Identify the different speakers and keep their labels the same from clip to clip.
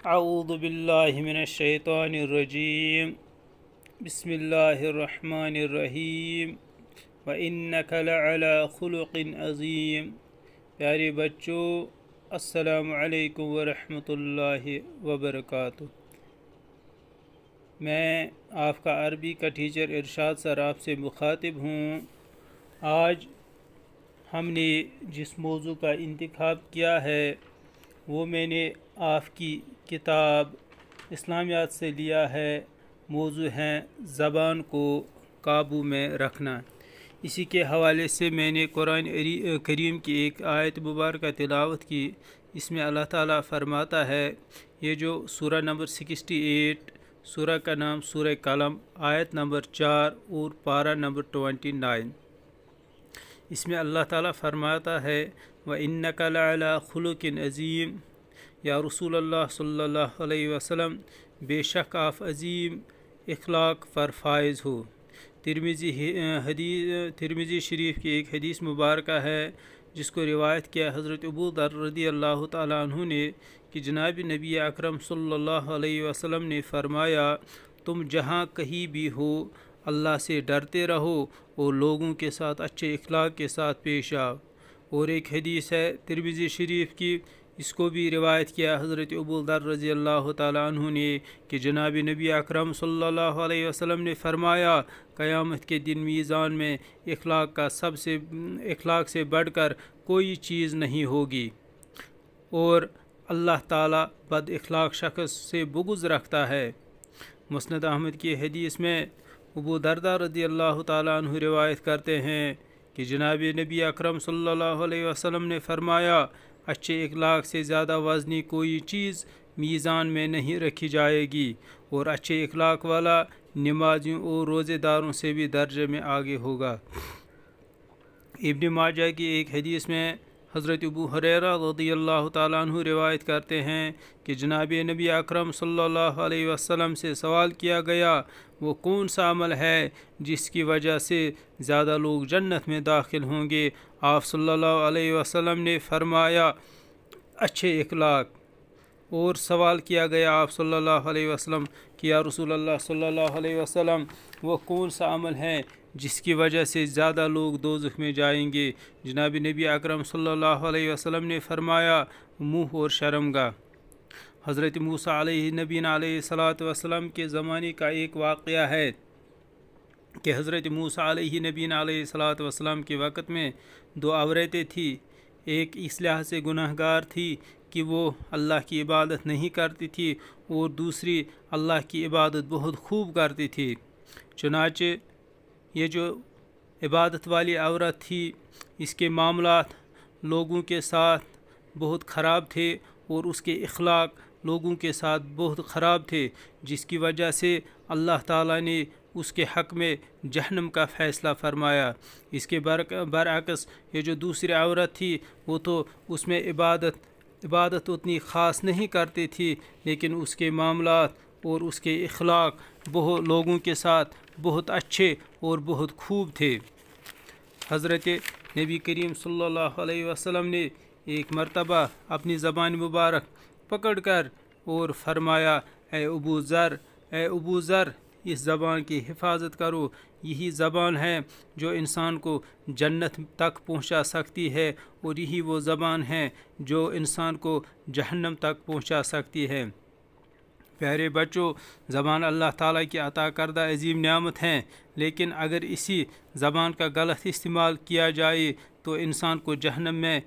Speaker 1: الرحمن الرحيم बसमीम لعلى خلق अज़ीम प्यारे बच्चों असलकम वरहि वबरक मैं आपका अरबी का टीचर इरशाद सर आपसे मुखातिब हूँ आज हमने जिस मौजू का इंतखब किया है वो मैंने आपकी किताब इस्लामियात से लिया है मौजू हैं ज़बान को काबू में रखना इसी के हवाले से मैंने कुरान करीम की एक आयत मुबारक तिलावत की इसमें अल्लाह ताला फरमाता है ये जो सूरा नंबर सिक्सटी एट सूरा का नाम सूर कलम आयत नंबर चार और पारा नंबर ट्वेंटी नाइन इसमें अल्लाह ताला फरमाता है व इन नकला खुलकिन अज़ीम या रसूल अल्लाह सल्लल्लाहु बेशक आफ अजीम अखलाक पर फायज़ हो तिरमिज़ी हदी तिरमिज़ी शरीफ की एक हदीस मुबारक है जिसको रिवायत किया हज़रत अबू दर रदी अल्लाह तु ने कि जनाब नबी अकरम सल्लल्लाहु अलैहि वसल्लम ने फरमाया तुम जहाँ कहीं भी हो अल्लाह से डरते रहो और लोगों के साथ अच्छे अखलाक के साथ पेश आओ और एक हदीस है तिरमिज़ी शरीफ की इसको भी रिवायत किया हज़रत अबूदर रज़ी अल्लाह तु ने कि जनाब नबी अक्रम सम ने फरमाया क़यामत के दिन मीज़ान में इखलाक का सबसे इखलाक से बढ़ कर कोई चीज़ नहीं होगी और अल्लाह ताला बद अखलाक शख्स से बुगज़ रखता है मुस्ंद अहमद की हदीस में अबू दरदा रजी अल्लाह तु रिवायत करते हैं कि जनाब नबी अक्रम सल्लल्लाहु अलैहि वसल्लम ने फरमाया अच्छे इखलाक से ज़्यादा वजनी कोई चीज़ मीज़ान में नहीं रखी जाएगी और अच्छे इखलाक वाला नमाजियों और रोज़ेदारों से भी दर्जे में आगे होगा इब्न माजा की एक हदीस में हज़रत अबू हरेरा रदील्ला तु रिवायत करते हैं कि जनाब नबी अकरम सल्लल्लाहु अलैहि वसल्लम से सवाल किया गया वो कौन सा अमल है जिसकी वजह से ज़्यादा लोग जन्नत में दाखिल होंगे आप सल्लल्लाहु अलैहि वसल्लम ने फरमाया अच्छे अखलाक़ और सवाल किया गया आप सल्लल्लाहु अलैहि वसल्लम कि या रसूल अल्लाह सल्लल्लाहु अलैहि वसल्लम वो कौन सा अमल है जिसकी वजह से ज़्यादा लोग दोजख में जाएंगे जनाब नबी अकरम सल्लल्लाहु अलैहि वसल्लम ने फरमाया मुंह और शर्मगा हज़रत मूसा नबीन सलात वसलम के ज़माने का एक वाक़ है कि हज़रत मूसा नबीन सलात वसलम के वक़्त में दो औरतें थी एक इस लिहाज से गुनाहगार थी कि वो अल्लाह की इबादत नहीं करती थी और दूसरी अल्लाह की इबादत बहुत खूब करती थी चुनाचे ये जो इबादत वाली औरत थी इसके मामला लोगों के साथ बहुत ख़राब थे और उसके अखलाक लोगों के साथ बहुत ख़राब थे जिसकी वजह से अल्लाह ताला ने उसके हक़ में जहनम का फ़ैसला फरमाया इसके बर बरक्स ये जो दूसरी औरत थी वो तो उसमें इबादत इबादत उतनी ख़ास नहीं करती थी लेकिन उसके मामला और उसके अखलाक बहुत लोगों के साथ बहुत अच्छे और बहुत खूब थे हज़रत नबी करीम सल्लल्लाहु अलैहि वसल्लम ने एक मरतबा अपनी ज़बान मुबारक पकड़ कर और फरमाया ए अबू ज़र ए अबू ज़र इस ज़बान की हिफाजत करो यही ज़बान है जो इंसान को जन्नत तक पहुंचा सकती है और यही वो ज़बान है जो इंसान को जहन्नम तक पहुंचा सकती है प्यारे बच्चों ज़बान अल्लाह ताला की अता करदा अजीम नियामत हैं लेकिन अगर इसी ज़बान का गलत इस्तेमाल किया जाए तो इंसान को जहन्नम में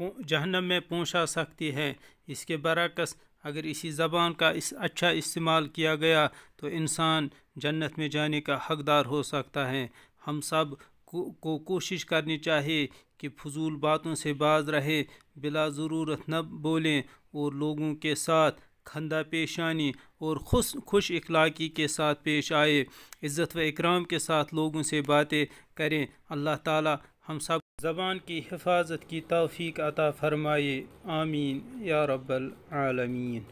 Speaker 1: जहन्नम में पहुंचा सकती है इसके बरक्स अगर इसी ज़बान का इस अच्छा इस्तेमाल किया गया तो इंसान जन्नत में जाने का हकदार हो सकता है हम सब को, कोशिश करनी चाहिए कि फजूल बातों से बाज रहे बिला ज़रूरत न बोलें और लोगों के साथ खंदा पेशानी और खुश खुश इखलाकी के साथ पेश आए इज़्ज़त व इकराम के साथ लोगों से बातें करें अल्लाह ताला हम सब ज़बान की हिफाजत की तोफ़ी अता फ़रमाए आमीन या रब्बल आलमीन